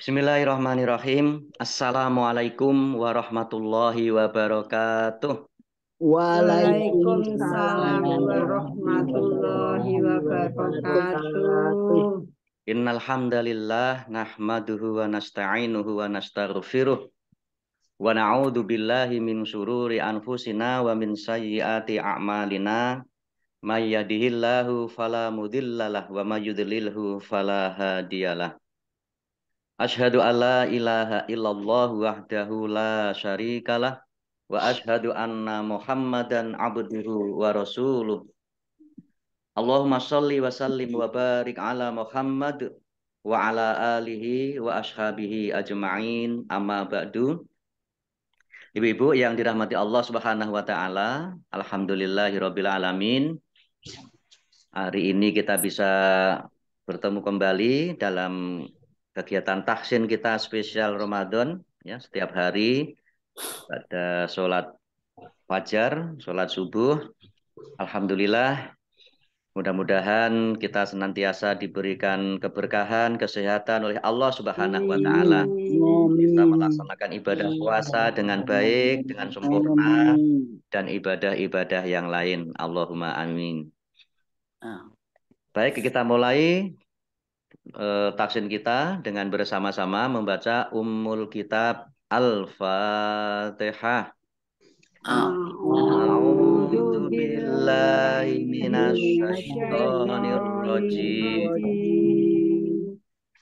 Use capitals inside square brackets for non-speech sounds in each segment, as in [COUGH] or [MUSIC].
Bismillahirrahmanirrahim. Assalamualaikum warahmatullahi wabarakatuh. Waalaikumsalam warahmatullahi wabarakatuh. Innal hamdalillah nahmaduhu wa nasta'inuhu wa nastaghfiruh wa na'udzu billahi min syururi anfusina wa min sayyiati a'malina may yahdihillahu fala mudhillalah wa may yudhlilhu fala hadiyalah Ashhadu an la ilaha illallah wahdahu la syarikalah wa ashhadu anna Muhammadan abduhu wa rasuluh. Allahumma salli wa sallim wa barik ala Muhammad wa ala alihi wa ashabihi ajma'in amma ba'du. Ibu-ibu yang dirahmati Allah Subhanahu wa taala, alamin. Hari ini kita bisa bertemu kembali dalam kegiatan taksin kita spesial Ramadan ya setiap hari ada sholat fajar, sholat subuh. Alhamdulillah mudah-mudahan kita senantiasa diberikan keberkahan, kesehatan oleh Allah Subhanahu wa taala. Kita melaksanakan ibadah puasa dengan baik, dengan sempurna dan ibadah-ibadah yang lain. Allahumma amin. Ah. Baik, kita mulai e, tafsir kita dengan bersama-sama membaca Ummul Kitab Al-Fatihah. A'udzu billahi minasyaitonir rajim.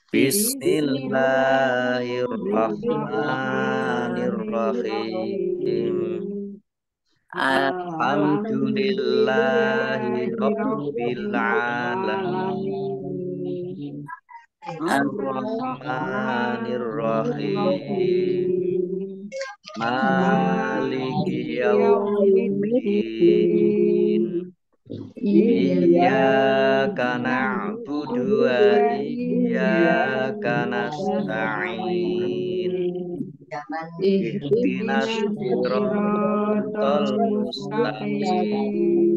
Bismillahirrahmanirrahim. Alhamdulillahi rabbil alamin ar rahmanir Maliki Yawmiddin Iyyaka na'budu wa iyyaka nasta'in Ihdinas siratal mustaqim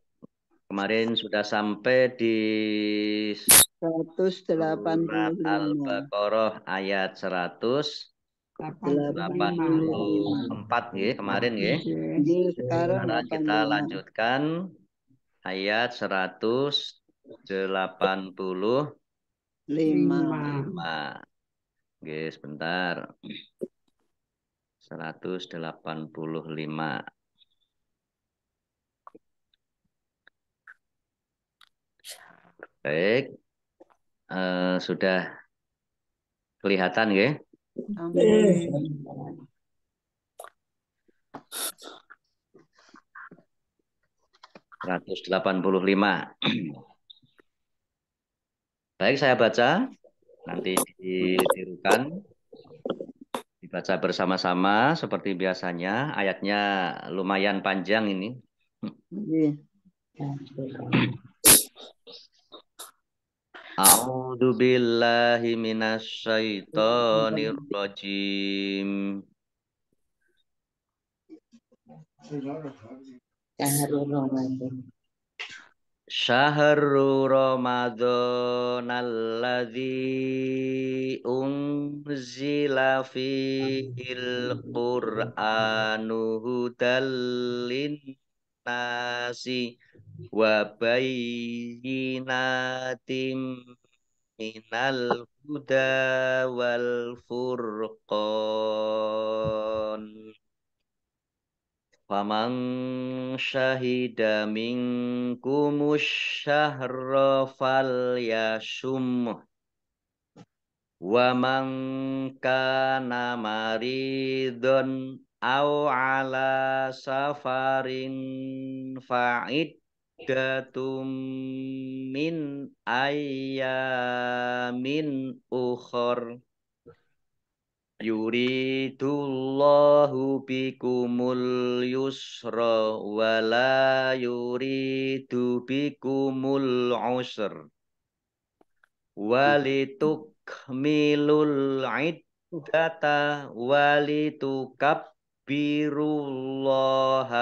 Kemarin sudah sampai di 185 Al-Baqarah ayat 100 84 ya kemarin ya. Sekarang kita lanjutkan ayat 185. Oke, sebentar. 185. Baik. Uh, sudah kelihatan ya? Amin. lima. Baik, saya baca. Nanti ditirukan. Dibaca bersama-sama seperti biasanya. Ayatnya lumayan panjang ini. Yeah. A'udzu billahi minasyaitonir rajim. Syahrul Ramadan alladzi unzila fihil Qur'anu hudallin nasi wa bayyinatim minal huda wal furqan Faman syahida minkum syahra fal yasum Wa man kana maridun aw ala safarin fa'id iddatum min ayyamin ukhor yuridullahu bikumul yusra wala yuridu bikumul usr walituk milul iddata walitukabbirullaha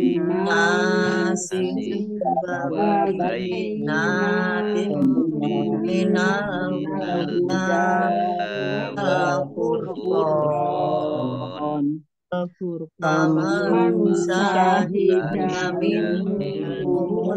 binasi wabainatin minal al-Qur'an Taman sahida minumul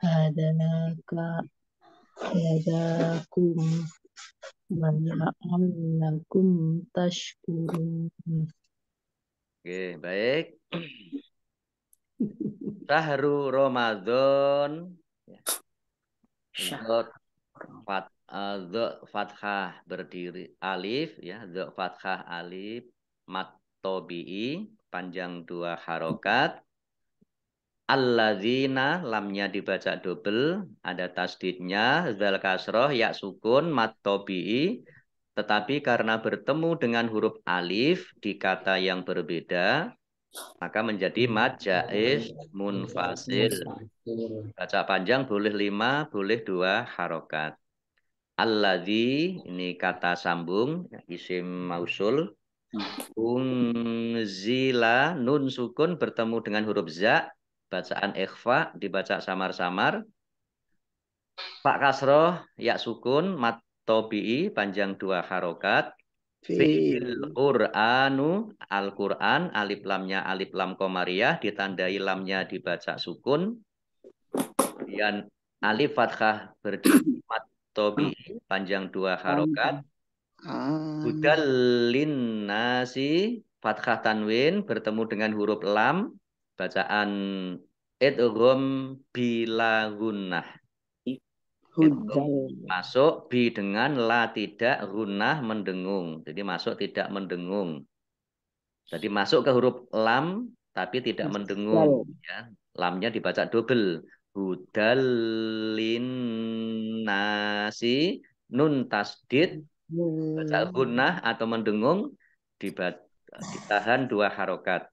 هدناك هداكم ولعلكم tashkurun Oke, baik. Sahru Ramadan. Dot ya. fat, uh, fathah berdiri alif ya, fathah alif mat tobi panjang dua harokat Alladzina lamnya dibaca double, ada tasdidnya, zal kasroh, ya sukun, mat tobi Tetapi karena bertemu dengan huruf alif di kata yang berbeda, maka menjadi mat jaiz munfasil. Baca panjang boleh lima, boleh dua harokat. Alladzi ini kata sambung isim mausul. Hmm. Unzila nun sukun bertemu dengan huruf za bacaan ikhfa dibaca samar-samar. Pak Kasroh yak sukun mat tobi'i panjang dua harokat. fiil Qur'anu Al-Qur'an alif lamnya alif lam komariah ditandai lamnya dibaca sukun. Kemudian alif fathah berdiri [COUGHS] mat panjang dua harokat. Budal ah. nasi, fathah tanwin bertemu dengan huruf lam bacaan idgham bila gunnah masuk bi dengan la tidak gunah mendengung jadi masuk tidak mendengung jadi masuk ke huruf lam tapi tidak mendengung ya lamnya dibaca double hudalin nasi nun tasdid baca hmm. gunah atau mendengung ditahan dua harokat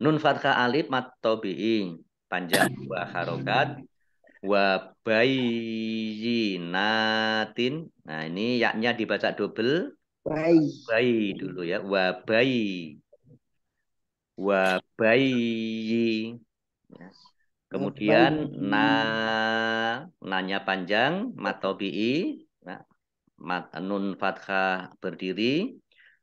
Nun fathah alif mat tobiin panjang dua harokat wa bayinatin. Nah ini yaknya dibaca double. Bayi. Bayi dulu ya. Wa bayi. Wa bayi. Kemudian na nanya panjang matobi'i nah, mat, nun fathah berdiri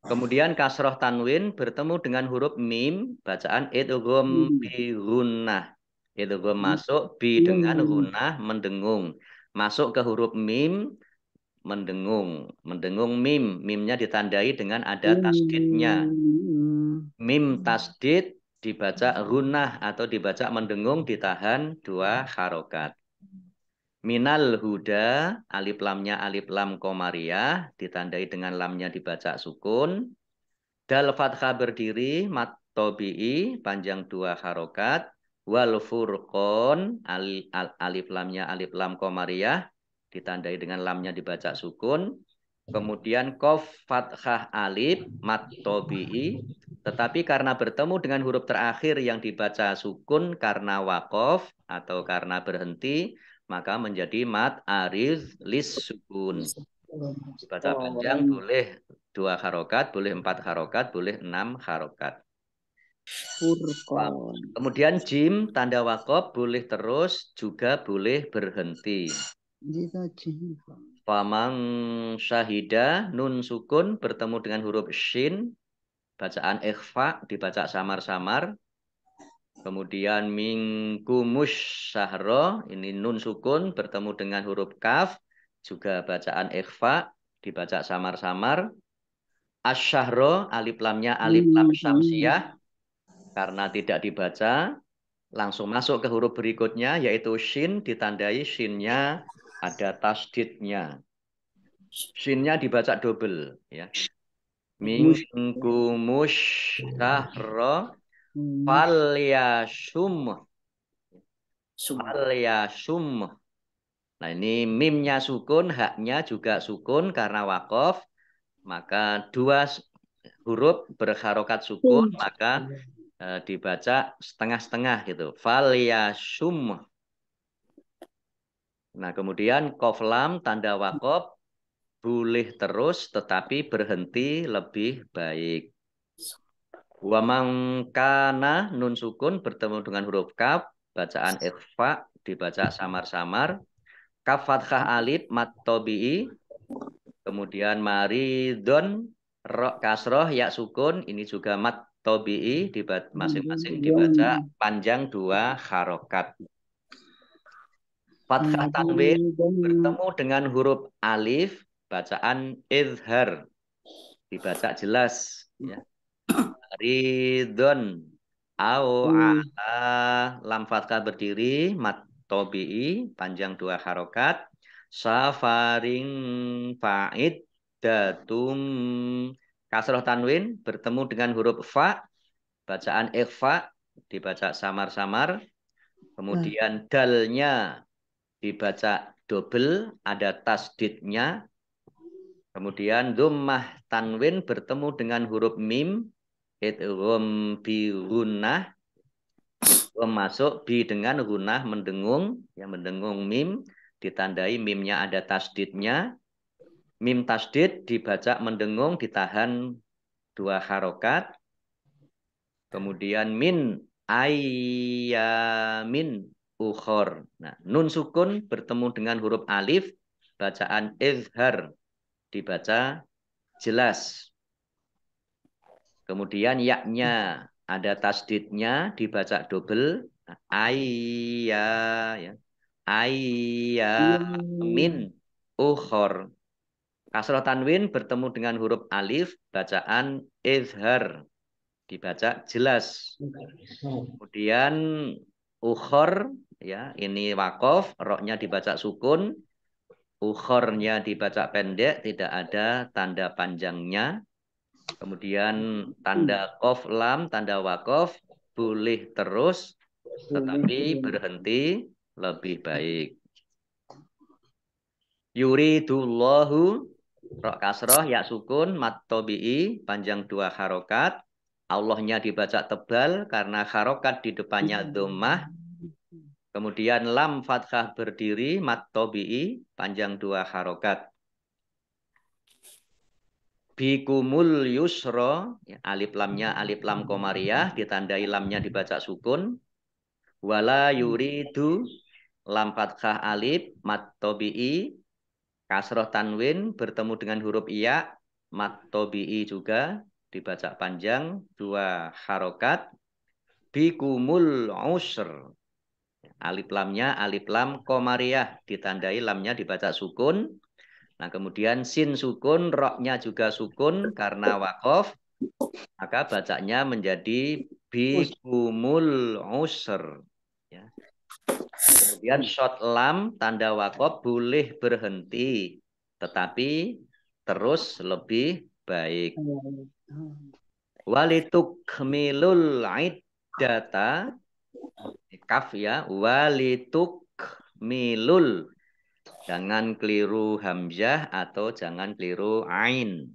Kemudian kasroh tanwin bertemu dengan huruf mim bacaan idgham bi gunnah. Idgham hmm. masuk bi hmm. dengan gunnah mendengung. Masuk ke huruf mim mendengung. Mendengung mim, mimnya ditandai dengan ada hmm. tasdidnya. Mim tasdid dibaca gunnah atau dibaca mendengung ditahan dua harokat. Minal huda, alif lamnya alif lam komariah, ditandai dengan lamnya dibaca sukun. Dal fathah berdiri, mat tobi'i, panjang dua harokat. Wal furqon, al, alif lamnya alif lam komariah, ditandai dengan lamnya dibaca sukun. Kemudian kof fathah alif mat tobi'i. Tetapi karena bertemu dengan huruf terakhir yang dibaca sukun karena wakof atau karena berhenti, maka menjadi mat arif lis sukun. Baca panjang boleh dua harokat, boleh empat harokat, boleh enam harokat. Kemudian jim tanda wakop boleh terus juga boleh berhenti. Famang syahida nun sukun bertemu dengan huruf shin bacaan ikhfa dibaca samar-samar Kemudian mingkumus sahro, ini nun sukun bertemu dengan huruf kaf, juga bacaan ikhfa, dibaca samar-samar. Asyahro, alif lamnya alif hmm. lam syamsiah, karena tidak dibaca, langsung masuk ke huruf berikutnya, yaitu shin, ditandai shinnya ada tasdidnya. Shinnya dibaca double. Ya. Mingkumus sahro, Hmm. Falyashum. Falyashum. Nah ini mimnya sukun, haknya juga sukun karena wakof. Maka dua huruf berharokat sukun, hmm. maka iya. e, dibaca setengah-setengah gitu. Falyashum. Nah kemudian koflam tanda wakof boleh terus tetapi berhenti lebih baik. Wa nun sukun bertemu dengan huruf kaf, bacaan ikhfa dibaca samar-samar. Kaf fathah alif mat tobi'i. Kemudian maridon ro kasroh ya sukun ini juga mat tobi'i masing-masing dibaca panjang dua harokat. Fathah tanwin bertemu dengan huruf alif bacaan izhar dibaca jelas ya ridon au hmm. ala lam berdiri mat panjang dua harokat safaring fa'id datum kasroh tanwin bertemu dengan huruf fa bacaan ikhfa dibaca samar-samar kemudian hmm. dalnya dibaca double ada tasdidnya kemudian dhammah tanwin bertemu dengan huruf mim it rom bi runah masuk bi dengan runah mendengung yang mendengung mim ditandai mimnya ada tasdidnya mim tasdid dibaca mendengung ditahan dua harokat kemudian min ayamin ukhor nah nun sukun bertemu dengan huruf alif bacaan izhar dibaca jelas Kemudian yaknya ada tasdidnya dibaca dobel aya ya. amin min ukhor. Kasroh tanwin bertemu dengan huruf alif bacaan izhar. Dibaca jelas. Kemudian ukhor ya ini wakof roknya dibaca sukun ukhornya dibaca pendek tidak ada tanda panjangnya Kemudian hmm. tanda kof lam, tanda wakof boleh terus, tetapi berhenti lebih baik. Yuridullahu rok kasroh ya sukun mat tobi'i panjang dua harokat. Allahnya dibaca tebal karena harokat di depannya hmm. domah. Kemudian lam fathah berdiri mat tobi'i panjang dua harokat bikumul yusro ya, alif lamnya hmm. alif lam komariah ditandai lamnya dibaca sukun wala hmm. yuridu lam fathah alif mat tobi'i kasroh tanwin bertemu dengan huruf iya mat tobi'i juga dibaca panjang dua harokat bikumul usr alif lamnya alif lam komariah ditandai lamnya dibaca sukun Nah, kemudian sin sukun, roknya juga sukun karena wakof, maka bacanya menjadi bikumul usr. Ya. Kemudian shot lam, tanda wakof boleh berhenti, tetapi terus lebih baik. Walituk milul data kaf ya walituk milul Jangan keliru hamzah atau jangan keliru ain.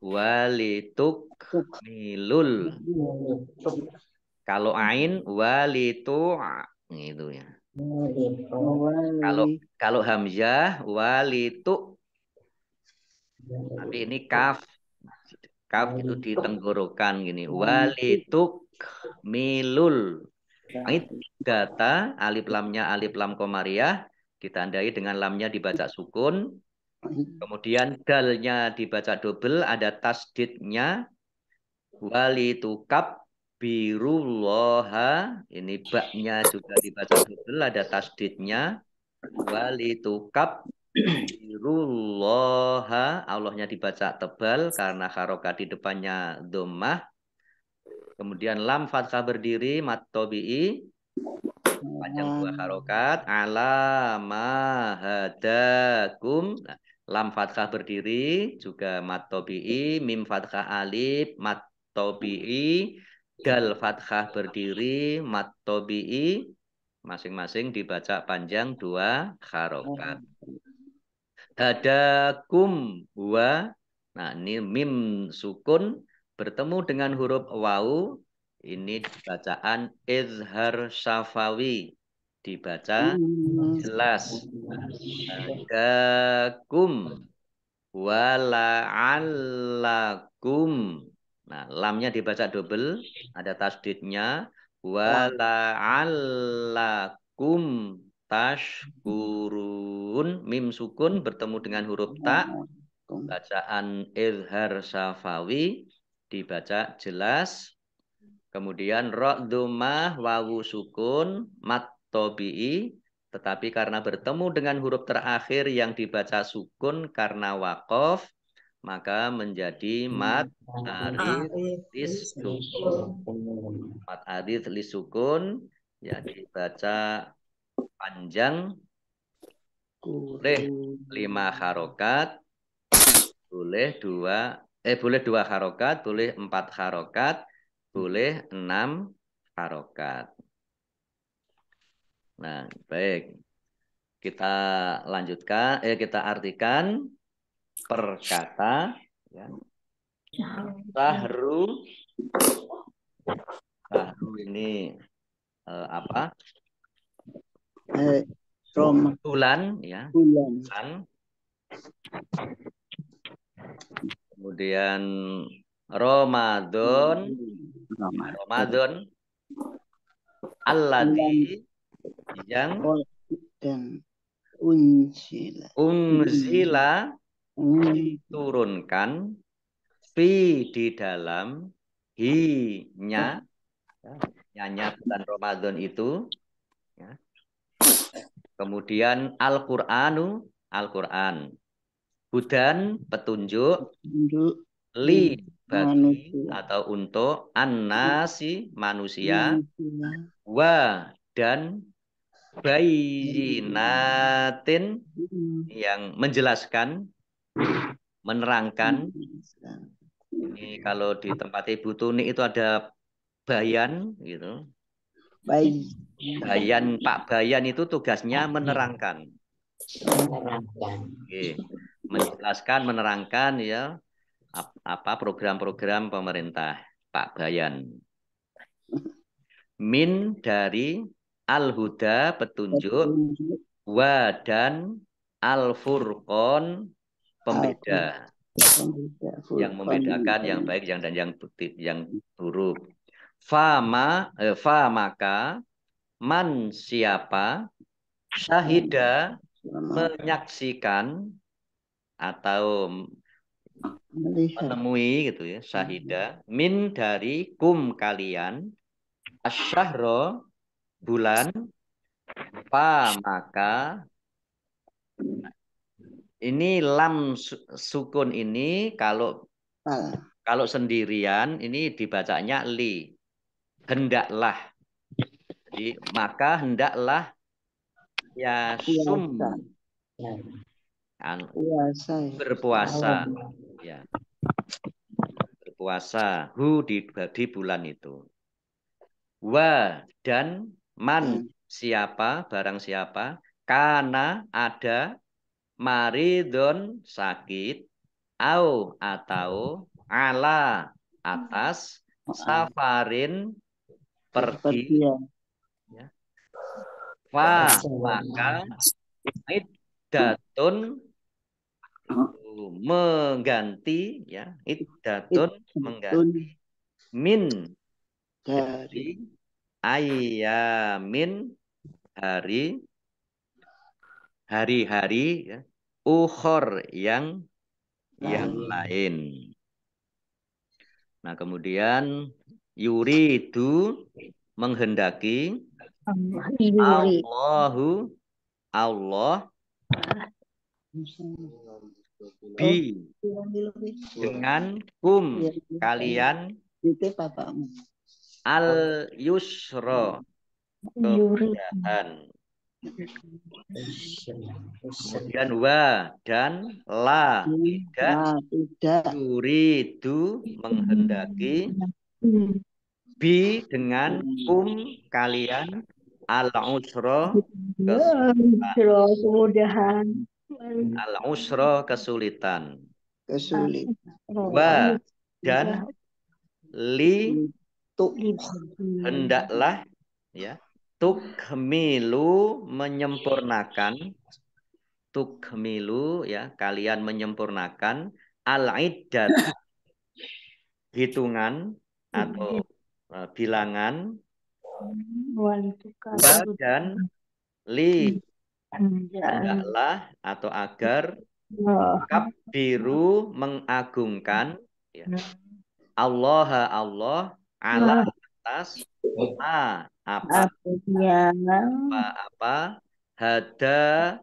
Walituk milul. Kalau ain walitu gitu ya. Kalau kalau hamzah walitu. Tapi ini kaf. Kaf itu ditenggorokan tenggorokan gini. Walituk milul. Ini kata alif lamnya alif lam komariah, ditandai dengan lamnya dibaca sukun. Hmm. Kemudian dalnya dibaca dobel, ada tasdidnya wali tukab loha, Ini baknya juga dibaca dobel, ada tasdidnya wali tukab loha, Allahnya dibaca tebal karena harokat di depannya domah. Kemudian lam fathah berdiri mat tobi'i panjang dua harokat ala mahadakum nah, lam fathah berdiri juga mat tobi'i mim fathah alif mat tobi'i dal fathah berdiri mat tobi'i masing-masing dibaca panjang dua harokat hadakum wa nah ini mim sukun bertemu dengan huruf wau ini bacaan izhar safawi dibaca hmm. jelas kum wala'allakum nah lamnya dibaca double ada tasdidnya wala'allakum ya. tashkurun mim sukun bertemu dengan huruf ta ya. bacaan izhar safawi dibaca jelas Kemudian roh duma wawu sukun mat tobi'i tetapi karena bertemu dengan huruf terakhir yang dibaca sukun karena wakof maka menjadi mat aris sukun. Mat aris lisukun ya dibaca panjang boleh lima harokat boleh dua eh boleh dua harokat boleh empat harokat boleh enam harokat. Nah, baik. Kita lanjutkan, eh kita artikan perkata ya. ya. Sahru Sahru ini eh, apa? Eh, Rom. Bulan ya. Bulan. Kemudian Ramadan Ramadan alladhi yang unzila unzila diturunkan fi di dalam hinya nyanya bulan Ramadan itu ya. kemudian Al-Qur'anu Al-Qur'an Budan petunjuk petunjuk li hmm, bagi atau untuk anasi manusia, manusia. wa dan bayinatin hmm. yang menjelaskan menerangkan ini kalau di tempat ibu tuni itu ada bayan gitu Bayi. bayan pak bayan itu tugasnya menerangkan menerangkan menjelaskan menerangkan ya apa program-program pemerintah Pak Bayan. Min dari al-huda petunjuk, wa dan al-furqon pembeda. Yang membedakan yang baik yang dan yang putih yang buruk. Fama eh, fa maka man siapa syahida menyaksikan atau melihat. menemui gitu ya syahida hmm. min dari kum kalian asyahro bulan apa maka ini lam sukun ini kalau ah. kalau sendirian ini dibacanya li hendaklah jadi maka hendaklah ya sum An puasa, ya. berpuasa. Ya. Berpuasa. Hu di, di bulan itu. Wa dan man hmm. siapa barang siapa karena ada maridon sakit au atau ala atas hmm. safarin pergi wah ya. ya. fa maka datun mengganti ya itu iddatun mengganti min dari ayamin hari hari-hari ya ukhor yang lain. yang lain. Nah, kemudian yuri itu menghendaki Allahu Allah Bi dengan kum iya, iya. kalian al oh. yusro kemudahan kemudian wa dan la tidak tidak itu menghendaki hmm. bi dengan kum kalian al usro kemudahan al usro kesulitan. Kesulitan. Wa dan li tuk hendaklah ya tukmilu menyempurnakan tukmilu ya kalian menyempurnakan al iddat hitungan atau uh, bilangan dan li Iya. adalah atau agar kap biru mengagungkan ya. Iya. Allah Allah ala atas ma apa apa apa hada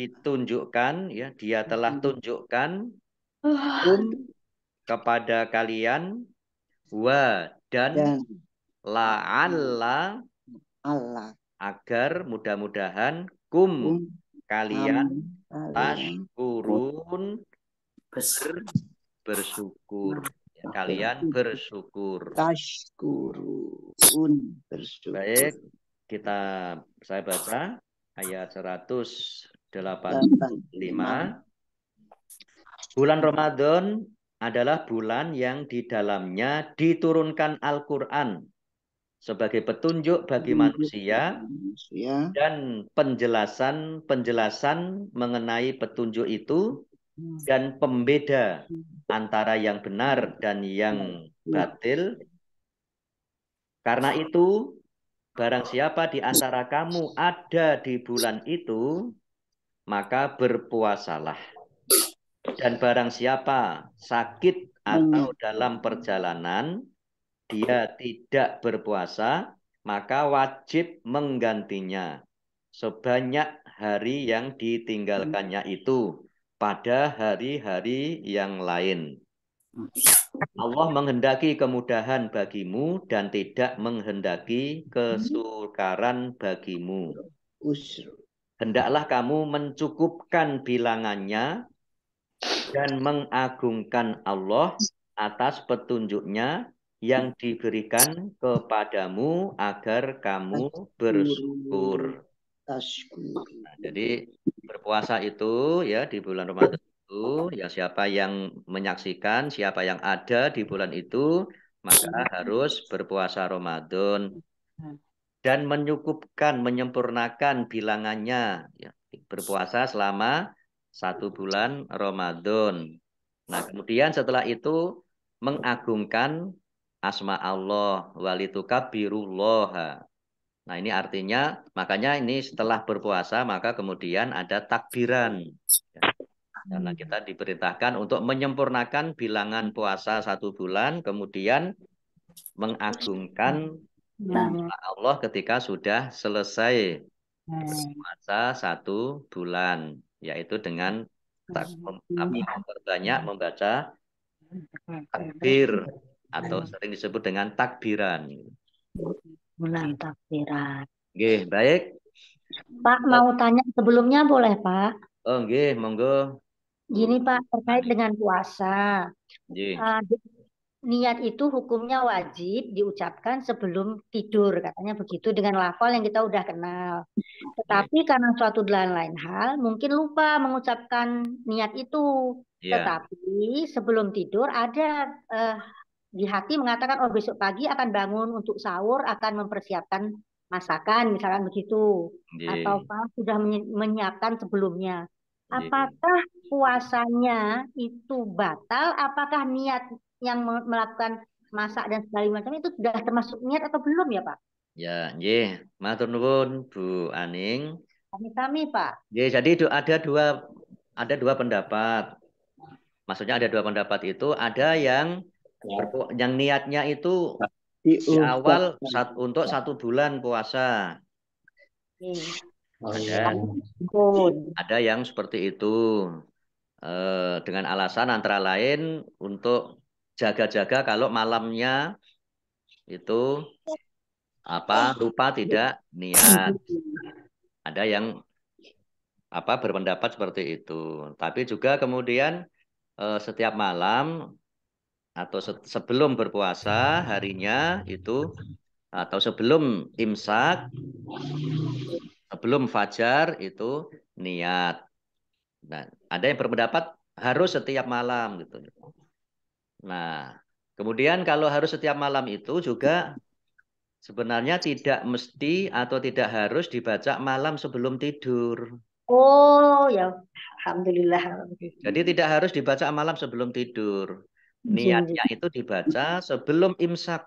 ditunjukkan ya dia telah hmm. tunjukkan kepada kalian wa dan la'alla Allah agar mudah-mudahan kum kalian tasyukurun bersyukur ya, kalian bersyukur tasyukurun bersyukur baik kita saya baca ayat 185 bulan Ramadan adalah bulan yang di dalamnya diturunkan Al-Qur'an sebagai petunjuk bagi manusia, dan penjelasan-penjelasan mengenai petunjuk itu hmm. dan pembeda hmm. antara yang benar dan yang hmm. batil. Karena itu, barang siapa di antara kamu ada di bulan itu, maka berpuasalah. Dan barang siapa sakit atau dalam perjalanan, dia tidak berpuasa, maka wajib menggantinya sebanyak hari yang ditinggalkannya itu pada hari-hari yang lain. Allah menghendaki kemudahan bagimu dan tidak menghendaki kesukaran bagimu. Hendaklah kamu mencukupkan bilangannya dan mengagungkan Allah atas petunjuknya yang diberikan kepadamu agar kamu bersyukur. Nah, jadi berpuasa itu ya di bulan Ramadan itu ya siapa yang menyaksikan, siapa yang ada di bulan itu maka harus berpuasa Ramadan dan menyukupkan, menyempurnakan bilangannya ya, berpuasa selama satu bulan Ramadan. Nah, kemudian setelah itu mengagungkan asma Allah kabirullah. Nah, ini artinya makanya ini setelah berpuasa maka kemudian ada takbiran. Ya. Karena hmm. kita diperintahkan untuk menyempurnakan bilangan puasa satu bulan, kemudian mengagungkan nama ya. Allah ketika sudah selesai hmm. puasa satu bulan, yaitu dengan tak, hmm. memperbanyak membaca takbir atau sering disebut dengan takbiran. Bulan takbiran. Oke, baik. Pak mau tanya sebelumnya boleh Pak? Oh, oke, monggo. Gini Pak, terkait dengan puasa. Uh, niat itu hukumnya wajib diucapkan sebelum tidur, katanya begitu dengan lafal yang kita udah kenal. Tetapi karena suatu dan lain hal, mungkin lupa mengucapkan niat itu. Yeah. Tetapi sebelum tidur ada uh, di hati mengatakan oh besok pagi akan bangun untuk sahur akan mempersiapkan masakan misalkan begitu yeah. atau sudah menyiapkan sebelumnya apakah puasanya itu batal apakah niat yang melakukan masak dan segala macam itu sudah termasuk niat atau belum ya Pak ya nggih matur nuwun Bu Aning kami-kami Pak ya jadi ada dua ada dua pendapat maksudnya ada dua pendapat itu ada yang Ya. yang niatnya itu awal sat, untuk ya. satu bulan puasa. Ada, iya. oh, iya. iya. ada yang seperti itu e, dengan alasan antara lain untuk jaga-jaga kalau malamnya itu apa oh. lupa tidak niat. Ada yang apa berpendapat seperti itu. Tapi juga kemudian e, setiap malam atau sebelum berpuasa harinya itu atau sebelum imsak sebelum fajar itu niat. Nah, ada yang berpendapat harus setiap malam gitu. Nah, kemudian kalau harus setiap malam itu juga sebenarnya tidak mesti atau tidak harus dibaca malam sebelum tidur. Oh ya, alhamdulillah. Jadi tidak harus dibaca malam sebelum tidur niatnya hmm. itu dibaca sebelum imsak.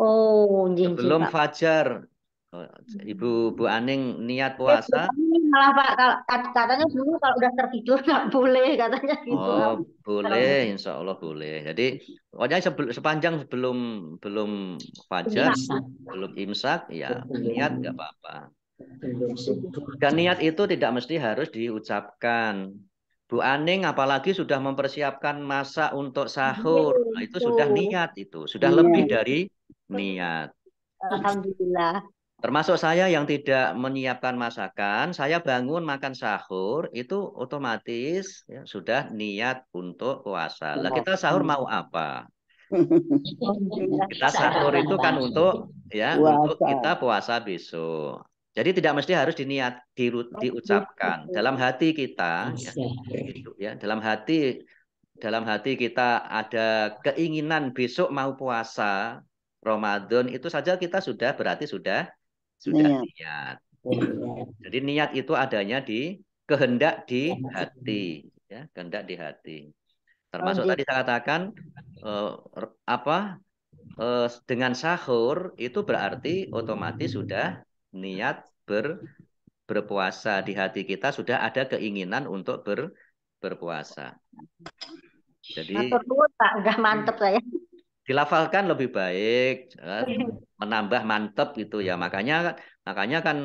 Oh, jing, sebelum Pak. fajar. Hmm. Ibu Bu Aning niat eh, puasa. Malah Pak katanya dulu kalau udah tertidur [LAUGHS] nggak boleh katanya gitu. Oh boleh, Insya Allah boleh. Jadi pokoknya sepanjang sebelum belum fajar, belum imsak, ya niat nggak apa-apa. Dan niat itu tidak mesti harus diucapkan. Bu Aning apalagi sudah mempersiapkan masa untuk sahur. Iya, nah, itu sudah niat itu, sudah iya. lebih dari niat. Alhamdulillah. Termasuk saya yang tidak menyiapkan masakan, saya bangun makan sahur itu otomatis ya, sudah niat untuk puasa. Lah iya. kita sahur mau apa? kita sahur itu kan untuk ya puasa. untuk kita puasa besok. Jadi tidak mesti harus diniat di, oh, diucapkan gitu. dalam hati kita ya, gitu, ya. Dalam hati dalam hati kita ada keinginan besok mau puasa Ramadan itu saja kita sudah berarti sudah sudah niat. niat. Jadi niat itu adanya di kehendak di hati ya, kehendak di hati. Termasuk oh, tadi gitu. saya katakan eh, apa eh, dengan sahur itu berarti otomatis sudah niat ber berpuasa di hati kita sudah ada keinginan untuk ber berpuasa. Jadi udah hmm. mantep saya. Dilafalkan lebih baik, iya. menambah mantep gitu ya. Makanya makanya kan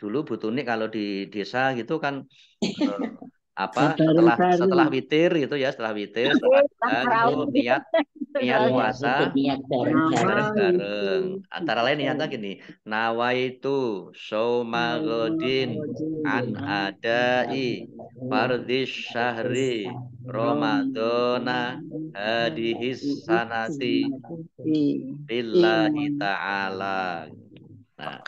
dulu butuh kalau di desa gitu kan eh, apa setelah setelah witir gitu ya setelah witir iya, setelah itu niat gitu. niat iya, iya, puasa bareng-bareng nah, gitu. antara lain niatnya gini nawaitu somagodin an adai fardis syahri Ramadana hadihis sanati billahi ta'ala nah,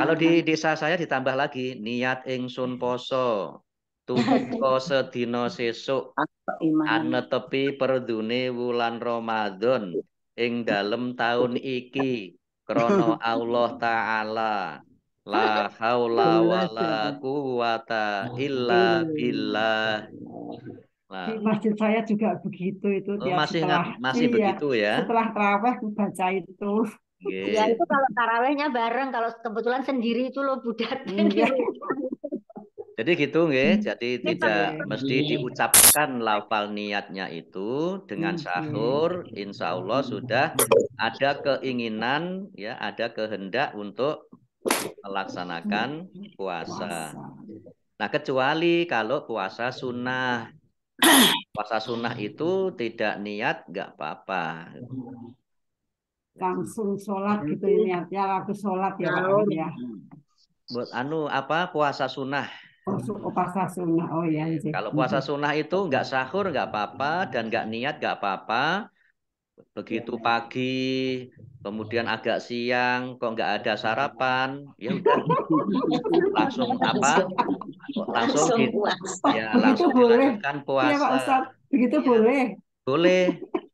kalau di desa saya ditambah lagi niat ingsun poso Tumeka [LAUGHS] sedina sesuk tepi perdune wulan Ramadan ing dalem tahun iki krana Allah taala la haula wala quwata illa billah Nah, di masjid saya juga begitu itu oh, masih setelah, masih iya, begitu ya. Setelah taraweh baca itu. Yeah. Ya itu kalau tarawehnya bareng, kalau kebetulan sendiri itu lo budak. Iya. [LAUGHS] Jadi gitu nggih, hmm. jadi tidak ya. mesti diucapkan lafal niatnya itu dengan hmm. sahur insya Allah sudah ada keinginan ya, ada kehendak untuk melaksanakan puasa. Nah, kecuali kalau puasa sunnah. Puasa sunnah itu tidak niat nggak apa-apa. Langsung sholat gitu ya, hmm. niatnya, waktu sholat ya. Ya. Buat anu apa puasa sunnah? Oh, puasa sunnah. Oh ya. Kalau puasa sunnah itu nggak sahur nggak apa-apa dan nggak niat nggak apa-apa. Begitu iya. pagi, kemudian agak siang, kok nggak ada sarapan, ya udah langsung apa? Langsung, langsung Ya, langsung dilakukan puasa. Ya, iya, Pak Ustaz. Begitu ya. boleh. Boleh.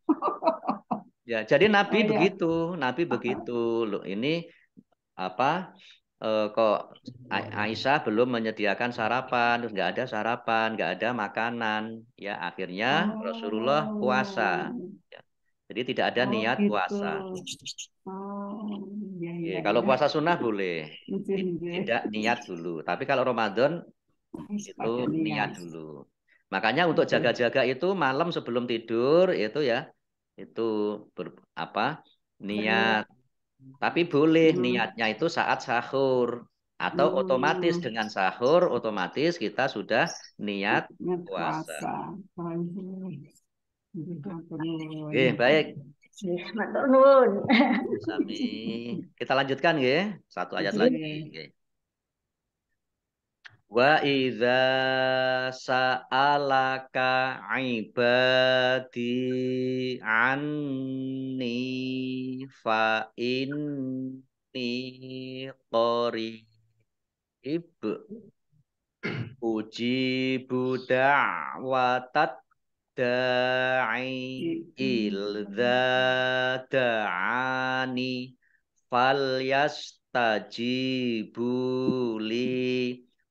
[LAUGHS] Ya, jadi Nabi oh, begitu, Nabi begitu. Loh, ini apa eh, kok Aisyah belum menyediakan sarapan, terus nggak ada sarapan, nggak ada makanan, ya akhirnya oh. Rasulullah puasa. Ya. Jadi tidak ada oh, niat gitu. puasa. Oh, ya, ya, ya, kalau ya. puasa sunnah boleh, tidak niat dulu. Tapi kalau Ramadan itu niat dulu. Makanya untuk jaga-jaga itu malam sebelum tidur itu ya itu ber, apa niat tapi boleh hmm. niatnya itu saat sahur atau hmm. otomatis dengan sahur otomatis kita sudah niat puasa. Oke, okay, baik. Kita lanjutkan ya. Satu ayat lagi. Wa idza sa'alaka ibadi anni fa inni qarib Buddha watat da'i ilza da'ani fal yastajibuli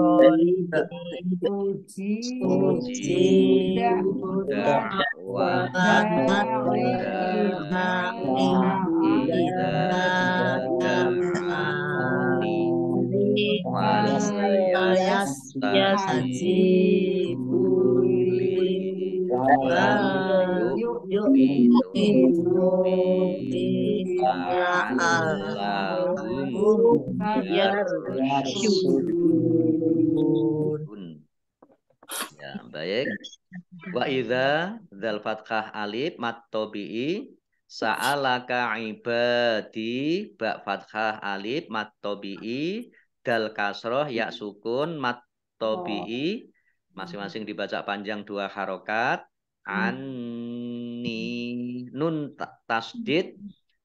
Beribadah, iya. uji, dakwah, Yes, yes, yes. Ya, baik. Wa idza dzal fathah alif mat sa'alaka ibadi ba fathah alif mat dal kasroh ya sukun mat masing-masing dibaca panjang dua harokat Hmm. ani nun tasdid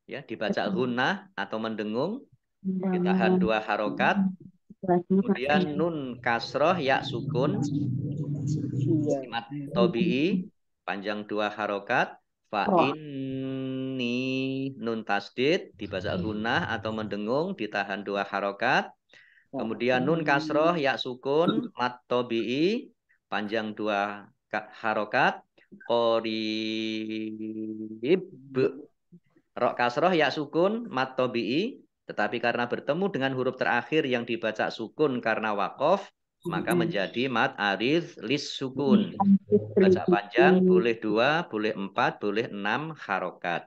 ya dibaca guna atau mendengung ditahan dua harokat kemudian nun kasroh ya sukun iya. tobi panjang dua harokat fa ini nun tasdid dibaca guna iya. atau mendengung ditahan dua harokat kemudian nun kasroh ya sukun mat tobi panjang dua harokat Qorib. Rok kasroh ya sukun mat Tetapi karena bertemu dengan huruf terakhir yang dibaca sukun karena wakof, maka menjadi mat arif lis sukun. Baca panjang boleh dua, boleh empat, boleh enam harokat.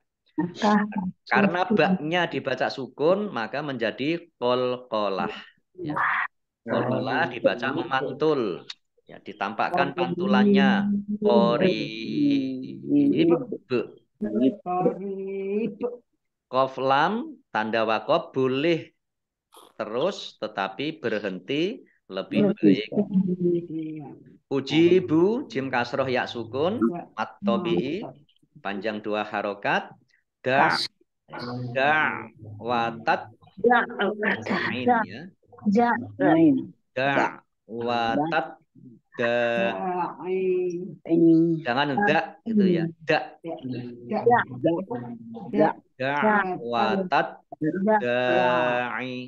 Karena baknya dibaca sukun, maka menjadi kol kolah. Ya. Kol kolah dibaca mantul ya ditampakkan pantulannya korib koflam tanda wakob boleh terus tetapi berhenti lebih baik Uji ujibu nah. jim kasroh ya sukun nah. matobi nah. panjang dua harokat da da watat da ya. da da watat jangan enggak, gitu ya Enggak. Enggak. Enggak. watat da'i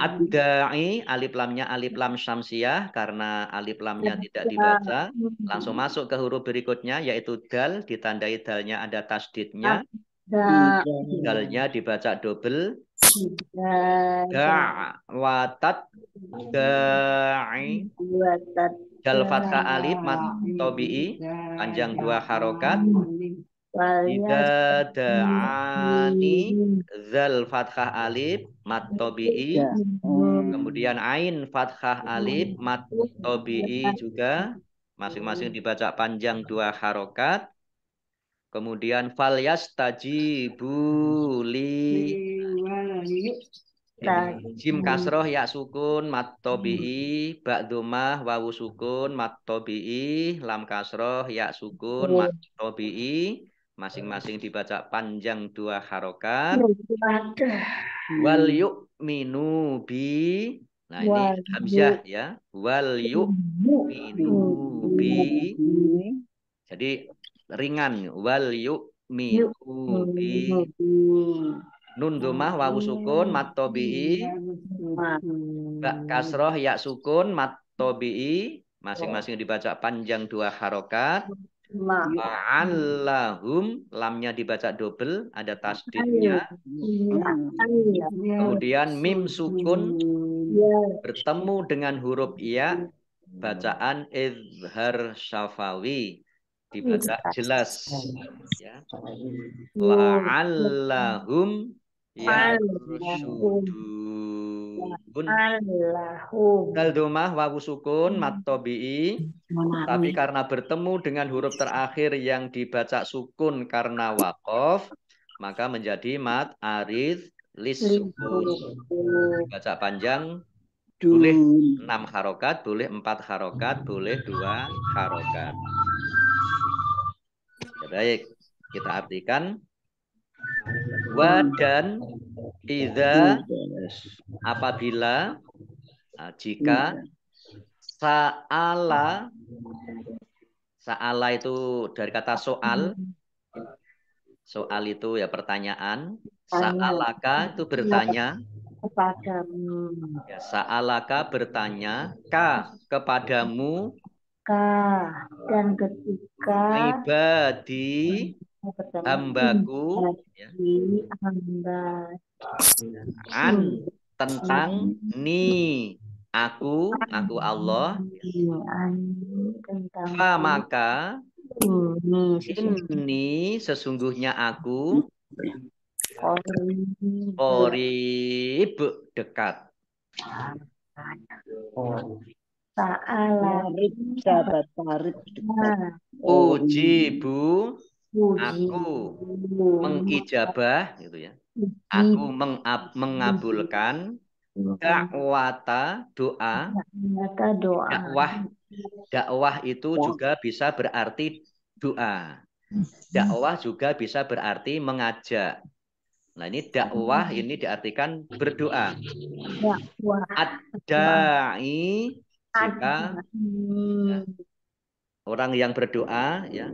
ad-da'i alif lamnya alif lam syamsiah karena alif lamnya tidak dibaca langsung masuk ke huruf berikutnya yaitu dal ditandai dalnya ada tasdidnya dalnya dibaca double Da'watat da'i Jal fathah alif mat tobi'i panjang dua harokat Ida da'ani zal fathah alif mat tobi'i kemudian ain fathah alif mat tobi'i juga masing-masing dibaca panjang dua harokat kemudian fal yastajibu li Yuyu. Iya. Nah, Jim hmm. kasroh ya sukun mat tobi'i hmm. bak domah wawu sukun mat lam kasroh ya sukun hmm. mat tobi'i masing-masing dibaca panjang dua harokat wal yuk minu bi nah ini hamzah ya wal yuk minu bi jadi ringan wal yuk minu bi Nun domah wawu sukun mat tobi'i. kasroh ya sukun mat tobi'i. Masing-masing dibaca panjang dua harokat. Ma'allahum lamnya dibaca double ada tasdidnya. Kemudian mim sukun bertemu dengan huruf iya bacaan idhar syafawi dibaca jelas ya. La'allahum Ya rusyudun. Allahu. Domah wawu sukun mat Tapi karena bertemu dengan huruf terakhir yang dibaca sukun karena wakof, maka menjadi mat arif lis sukun. Baca panjang boleh enam harokat, boleh empat harokat, boleh dua harokat. Ya, baik, kita artikan wa hmm. dan iza apabila ah, jika hmm. saala saala itu dari kata soal hmm. soal itu ya pertanyaan saalaka itu bertanya kepadamu ya, saalaka bertanya ka kepadamu ka dan ketika ibadi ambaku [LAUGHS] ya. an tentang ni aku aku Allah fa maka ini sesungguhnya aku korib dekat Ta'ala Ta'ala Ta'ala aku mengijabah gitu ya. Aku mengab, mengabulkan dakwata doa. Dakwah dakwah itu juga bisa berarti doa. Dakwah juga bisa berarti mengajak. Nah ini dakwah ini diartikan berdoa. Adai juga ya, orang yang berdoa ya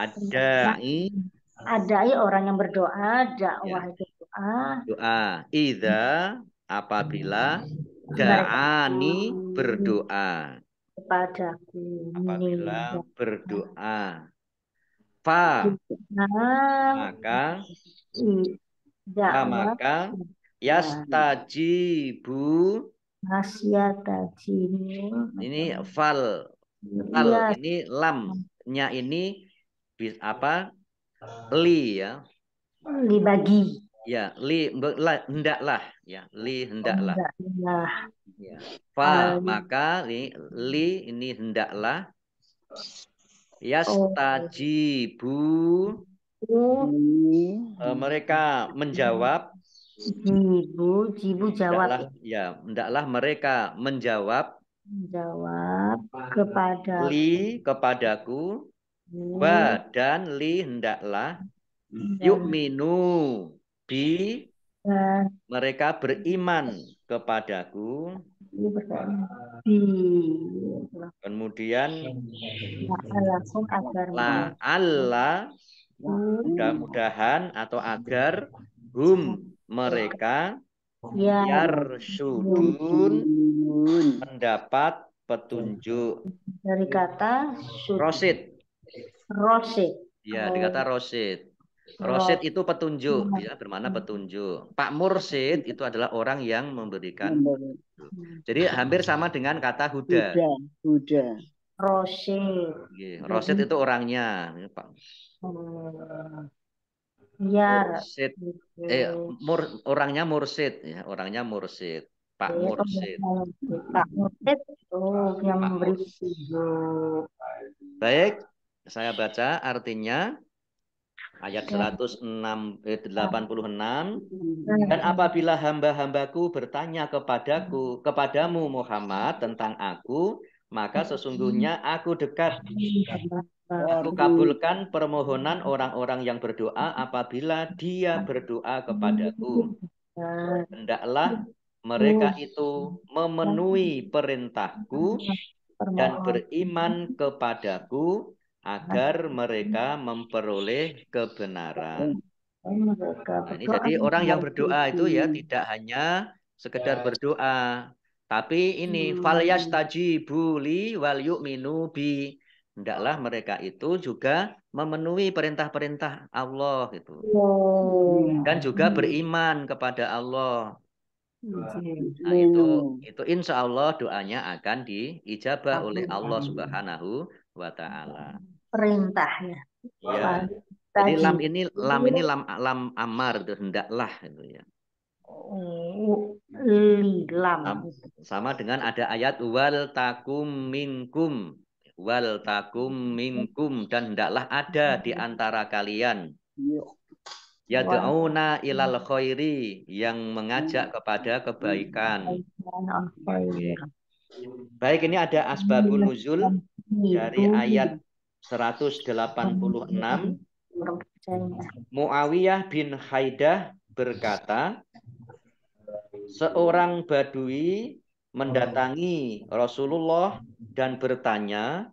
Adai. Adai ya, orang yang berdoa, dakwah ya. doa. Doa. Ida apabila daani berdoa. Kepadaku. Apabila berdoa. Fa. Maka. ya, maka. Yastajibu. Nasyatajib. Ini fal. Fal. Iya. Ini lamnya ini bis apa li ya li bagi ya li hendaklah ya li hendaklah oh, ya. fa um, maka li, li ini hendaklah yastajibu oh. uh, mereka menjawab jibu jibu jawab hendaklah, ya hendaklah mereka menjawab menjawab kepada li kepadaku Wa dan li hendaklah hmm. yuk minu bi ya. mereka beriman kepadaku. Iya, Kemudian la Allah hmm. mudah-mudahan atau agar hum mereka ya. biar sudun mendapat petunjuk dari kata rosid Rosid. Iya, oh. dikata Rosid. Rosid itu petunjuk, iya. ya bermana petunjuk. Pak Mursid itu adalah orang yang memberikan. Jadi hampir sama dengan kata Huda. Huda, Huda. Rosid. Iya, Rosid itu orangnya, ya, Pak. Oh, ya. Mursid. Eh, mur, orangnya Mursid, ya orangnya Mursid. Pak Mursid. Iya, Pak Mursid, oh yang memberi petunjuk. Baik, saya baca artinya ayat 186 ya. eh, hmm. dan apabila hamba-hambaku bertanya kepadaku kepadamu Muhammad tentang aku maka hmm. sesungguhnya aku dekat hmm. Aku kabulkan permohonan orang-orang yang berdoa apabila dia berdoa kepadaku. Hendaklah mereka itu memenuhi perintahku dan beriman kepadaku agar mereka memperoleh kebenaran. Hmm. Nah, ini jadi orang yang berdoa itu ya tidak hanya sekedar ya. berdoa, tapi ini hmm. falyas buli wal yuk minubi, Hendaklah mereka itu juga memenuhi perintah-perintah Allah gitu. Ya. Dan juga hmm. beriman kepada Allah. Iya. Nah, itu itu insya Allah doanya akan diijabah oleh Allah Subhanahu wa taala. ya. Ya. Jadi lam ini lam ini lam lam amar itu hendaklah itu ya. Oh, lam. Sama dengan ada ayat wal takum minkum wal takum minkum dan hendaklah ada di antara kalian iya. dauna ilal khairi yang mengajak kepada kebaikan. Oh, Baik, ini ada asbabun nuzul dari gitu. ayat 186 Muawiyah bin Haidah berkata seorang badui mendatangi Rasulullah dan bertanya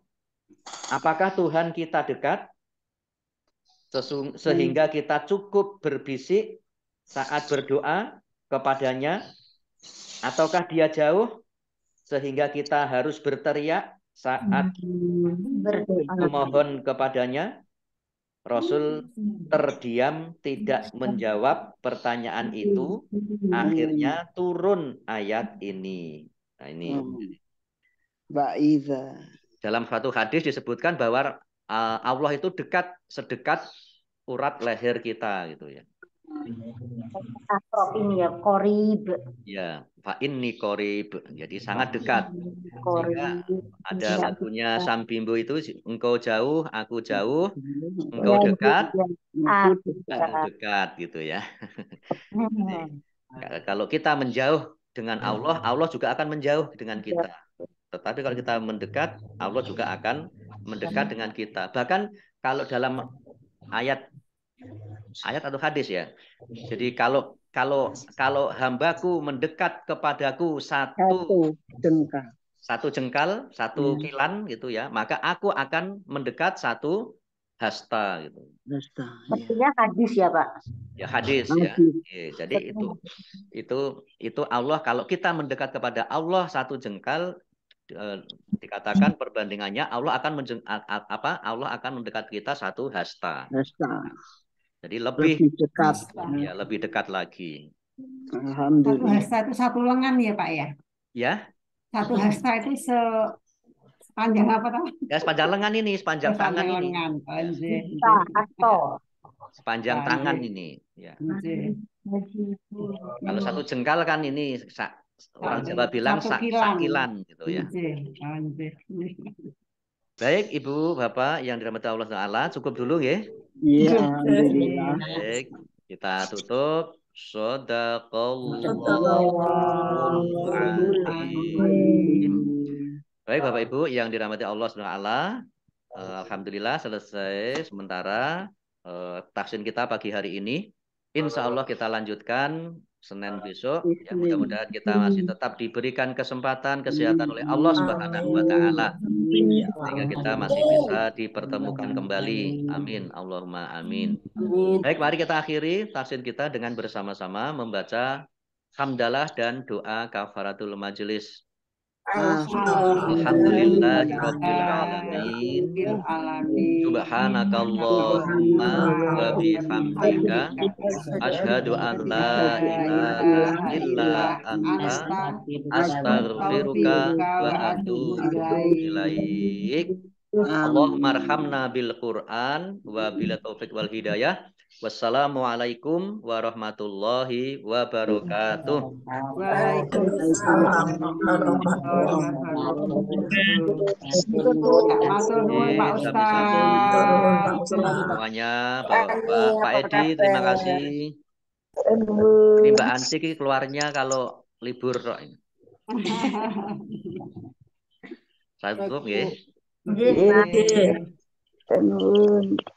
apakah Tuhan kita dekat sehingga hmm. kita cukup berbisik saat berdoa kepadanya ataukah dia jauh sehingga kita harus berteriak saat memohon kepadanya, Rasul terdiam tidak menjawab pertanyaan itu. Akhirnya turun ayat ini. Nah ini. Hmm. Ba'iza. Dalam satu hadis disebutkan bahwa eh, Allah itu dekat, sedekat urat leher kita gitu ya. Akrob ini ya korib. Ya, Pak ini korib. Jadi sangat dekat. Korib. Ada lagunya iya. Sam Bimbo itu engkau jauh, aku iya. jauh, engkau iya, dekat, aku dekat gitu ya. Jadi, kalau kita menjauh dengan Allah, Allah juga akan menjauh dengan kita. Tetapi kalau kita mendekat, Allah juga akan mendekat dengan kita. Bahkan kalau dalam ayat Ayat atau hadis ya. Jadi kalau kalau kalau hambaku mendekat kepadaku satu, satu jengkal, satu jengkal, satu hmm. kilan gitu ya, maka aku akan mendekat satu hasta gitu. Hasta. Maksudnya ya. hadis ya pak? Ya hadis, ya. ya. Jadi itu itu itu Allah kalau kita mendekat kepada Allah satu jengkal e, dikatakan perbandingannya Allah akan menjeng, apa Allah akan mendekat kita satu hasta. Hasta. Jadi lebih, lebih dekat. Ya, lebih dekat lagi. Alhamdulillah. Satu hasta itu satu lengan ya, Pak ya? Ya. Satu hasta itu se sepanjang apa tahu? Ya, sepanjang lengan ini, sepanjang, sepanjang tangan lengan. ini. Atau sepanjang iya, tangan iya. ini, ya. Anjir. Kalau satu jengkal kan ini orang Jawa bilang sakilan gitu ya. Anjir. Baik, Ibu, Bapak yang dirahmati Allah Taala, cukup dulu ya. Iya. Baik, kita tutup. Baik Bapak Ibu yang dirahmati Allah Subhanahu taala, eh, alhamdulillah selesai sementara uh, eh, taksin kita pagi hari ini. Insya Allah kita lanjutkan Senin besok. Ya mudah-mudahan kita masih tetap diberikan kesempatan kesehatan oleh Allah Subhanahu wa taala sehingga kita masih bisa dipertemukan kembali. Amin. Allahumma amin. Baik, mari kita akhiri tafsir kita dengan bersama-sama membaca hamdalah dan doa kafaratul majelis. Alhamdulillahirobbilalamin, alamin. Subhanakallahumma wa bihamdika asyhadu an la ilaha illa anta astaghfiruka wa atubu ilaik. Allahumma arhamna bil Qur'an wa bila taufik wal hidayah. Wassalamualaikum warahmatullahi wabarakatuh. Semuanya Pak, Pak, Pak Edi terima kasih. Ini Mbak Ansi keluarnya kalau libur Saya tutup ya. kasih.